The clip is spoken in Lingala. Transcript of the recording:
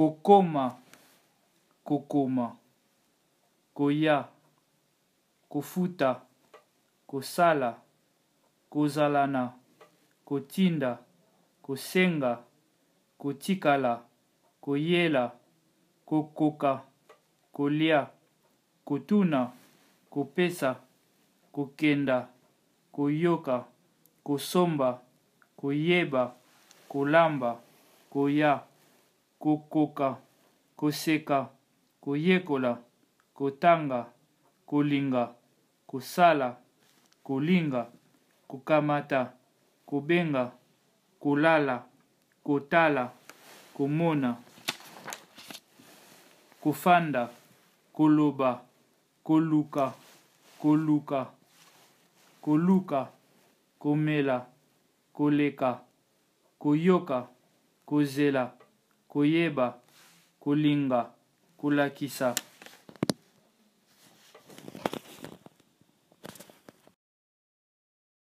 kokoma kokoma koya kofuta kosala kozala na kotinda kosenga kotikala koyela kokoka kolia kotuna kopesa kokenda koyoka kosomba koyeba kolamba koya kokoka koseka koyekola kotanga kolinga kosala kolinga kokamata kobenga kolala kotala komona kofanda koloba koluka koluka koluka komela koleka koyoka kozela koyeba kolinga kolakisa